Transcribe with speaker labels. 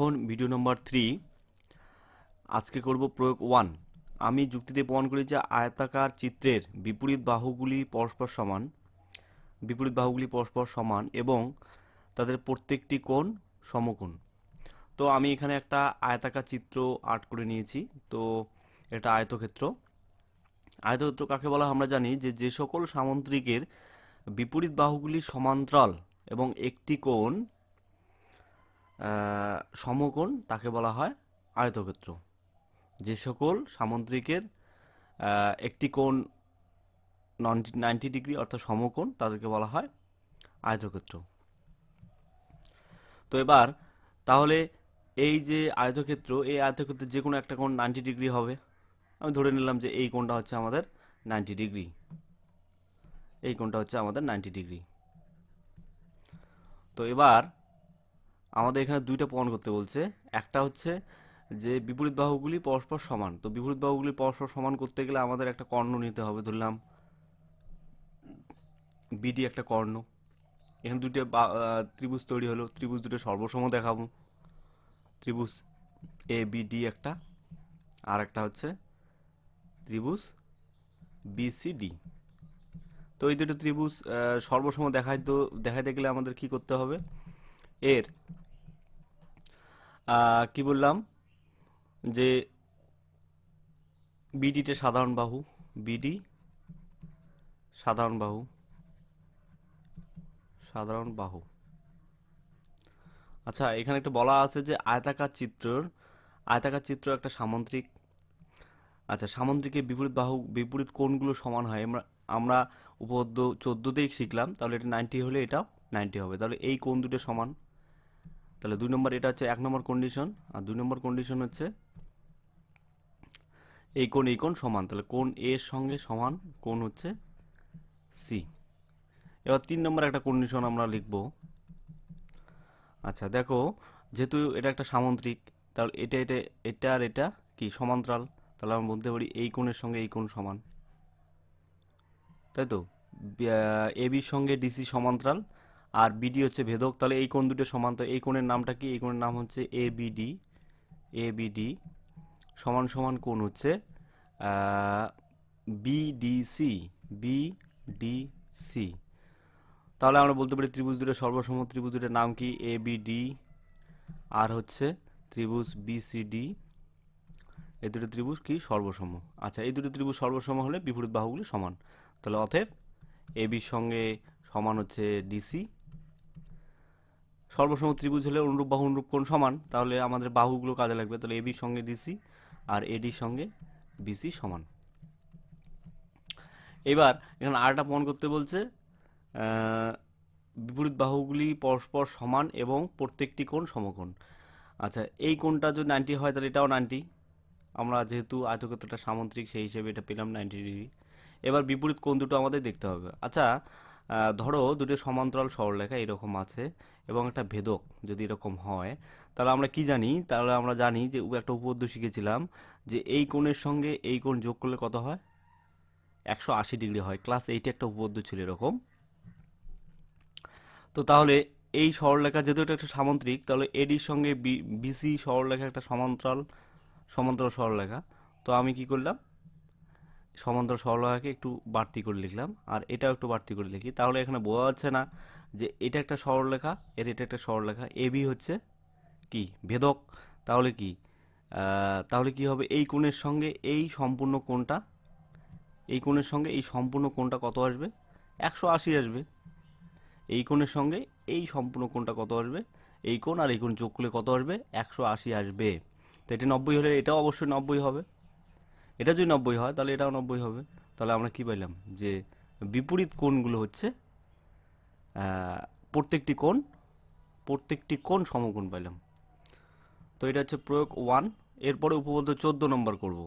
Speaker 1: এখন video number three আজকে করব প্রয়োগ ওয়ান আমি যুক্তিতে প্রমাণ করি যে আয়তাকার চিত্রের বিপরীত বাহুগুলি পরস্পর সমান বিপরীত বাহুগুলি পরস্পর সমান এবং তাদের প্রত্যেকটি কোণ সমকোণ তো আমি এখানে একটা আয়তাকার চিত্র আর্ট করে নিয়েছি তো এটা আয়তক্ষেত্র আয়তক্ষেত্র কাকে বলা আমরা জানি যে যে সকল সামুদ্রিকের বিপরীত বাহুগুলি সমান্তরাল এবং একটি কোণ সমকোণ তাকে বলা হয় আয়তক্ষেত্র যে সকল সামুদ্রিকের একটি কোণ নাইনটি ডিগ্রি অর্থাৎ সমকোণ তাদেরকে বলা হয় আয়তক্ষেত্র তো এবার তাহলে এই যে আয়তক্ষেত্র এই আয়তক্ষেত্রে যে কোনো একটা কোণ নাইনটি ডিগ্রি হবে আমি ধরে নিলাম যে এই কোণটা হচ্ছে আমাদের নাইনটি ডিগ্রি এই কোণটা হচ্ছে আমাদের নাইনটি ডিগ্রি তো এবার আমাদের এখানে দুইটা প্রমাণ করতে বলছে একটা হচ্ছে যে বিপরীত বাহুগুলি পরস্পর সমান তো বিপরীত বাহুগুলি পরস্পর সমান করতে গেলে আমাদের একটা কর্ণ নিতে হবে ধরলাম বিডি একটা কর্ণ এখানে দুইটা ত্রিভুজ তৈরি হলো ত্রিভুজ দুটো সর্বসম দেখাবো ত্রিভুজ এ বিডি একটা আর একটা হচ্ছে ত্রিভুজ বিসিডি তো এই দুটো ত্রিভুজ সর্বসম দেখাই তো দেখাইতে গেলে আমাদের কি করতে হবে এর কি বললাম যে বিডিতে সাধারণ বাহু বিডি সাধারণ বাহু সাধারণ বাহু আচ্ছা এখানে একটা বলা আছে যে আয়তাকার চিত্রর আয়তাকার চিত্র একটা সামন্ত্রিক আচ্ছা সামন্ত্রিকের বিপরীত বাহু বিপরীত কোণগুলো সমান হয় আমরা আমরা উপপাদ্য চোদ্দোতেই শিখলাম তাহলে এটা নাইনটি হলে এটা নাইনটি হবে তাহলে এই কোণ দুটো সমান তাহলে দুই নম্বর এটা হচ্ছে এক নম্বর কন্ডিশন আর দুই নম্বর কন্ডিশন হচ্ছে এই কোণ এই কোণ সমান তাহলে কোন এর সঙ্গে সমান কোন হচ্ছে সি এবার তিন নম্বর একটা কন্ডিশন আমরা লিখব আচ্ছা দেখো যেহেতু এটা একটা সামন্ত্রিক তাহলে এটা এটা এটা আর এটা কি সমান্তরাল তাহলে আমরা বলতে পারি এই কোণের সঙ্গে এই কোণ সমান তাই তো এবির সঙ্গে ডিসি সমান্তরাল আর বিডি হচ্ছে ভেদক তাহলে এই কোণ দুটো সমান তো এই কোণের নামটা কি এই কোণের নাম হচ্ছে এ বিডি এ বিডি সমান সমান কোণ হচ্ছে বিডিসি বিডিসি তাহলে আমরা বলতে পারি ত্রিভুজ দুটো সর্বসম ত্রিভুজ দুটোর নাম কি এ বিডি আর হচ্ছে ত্রিভুজ বিসিডি এই দুটো ত্রিভুজ কি সর্বসম আচ্ছা এই দুটো ত্রিভুজ সর্বসম হলে বিপরীত বাহুগুলি সমান তাহলে অতএব বির সঙ্গে সমান হচ্ছে ডিসি সর্বসম ত্রিভুজ হলে অনুরূপ বাহু অনুরূপ কোণ সমান তাহলে আমাদের বাহুগুলো কাজে লাগবে তাহলে এবির সঙ্গে ডিসি আর এডির সঙ্গে বিসি সমান এবার এখানে আরটা প্রমাণ করতে বলছে বিপরীত বাহুগুলি পরস্পর সমান এবং প্রত্যেকটি কোণ সমকোণ আচ্ছা এই কোণটা যদি নাইনটি হয় তাহলে এটাও নাইনটি আমরা যেহেতু আয়তক্ষেত্রটা সামুদ্রিক সেই হিসেবে এটা পেলাম নাইনটি ডিগ্রি এবার বিপরীত কোণ দুটো আমাদের দেখতে হবে আচ্ছা ধরো দুটি সমান্তরাল সরলরেখা এরকম আছে এবং একটা ভেদক যদি এরকম হয় তাহলে আমরা কি জানি তাহলে আমরা জানি যে একটা উপপাদ্য শিখেছিলাম যে এই কোণের সঙ্গে এই কোণ যোগ করলে কত হয় একশো আশি ডিগ্রি হয় ক্লাস এইটে একটা উপপাদ্য ছিল এরকম তো তাহলে এই সরলরেখা যেহেতু এটা একটা সামান্তরিক তাহলে এডির সঙ্গে বিসি সরলরেখা একটা সমান্তরাল সমান্তরাল সরলরেখা তো আমি কি করলাম সমান্তর সরলরেখাকে একটু বাড়তি করে লিখলাম আর এটাও একটু বাড়তি করে লিখি তাহলে এখানে বোঝা যাচ্ছে না যে এটা একটা সরলরেখা এর এটা একটা সরলরেখা বি হচ্ছে কি ভেদক তাহলে কি তাহলে কি হবে এই কোণের সঙ্গে এই সম্পূর্ণ কোণটা এই কোণের সঙ্গে এই সম্পূর্ণ কোণটা কত আসবে একশো আশি আসবে এই কোণের সঙ্গে এই সম্পূর্ণ কোণটা কত আসবে এই কোণ আর এই কোণ যোগ করলে কত আসবে একশো আশি আসবে তো এটা নব্বই হলে এটাও অবশ্যই নব্বই হবে এটা যদি নব্বই হয় তাহলে এটাও নব্বই হবে তাহলে আমরা কি পাইলাম যে বিপরীত কোণগুলো হচ্ছে প্রত্যেকটি কোণ প্রত্যেকটি কোণ সমকোণ পাইলাম তো এটা হচ্ছে প্রয়োগ ওয়ান এরপরে উপবদ্ধ চোদ্দো নম্বর করবো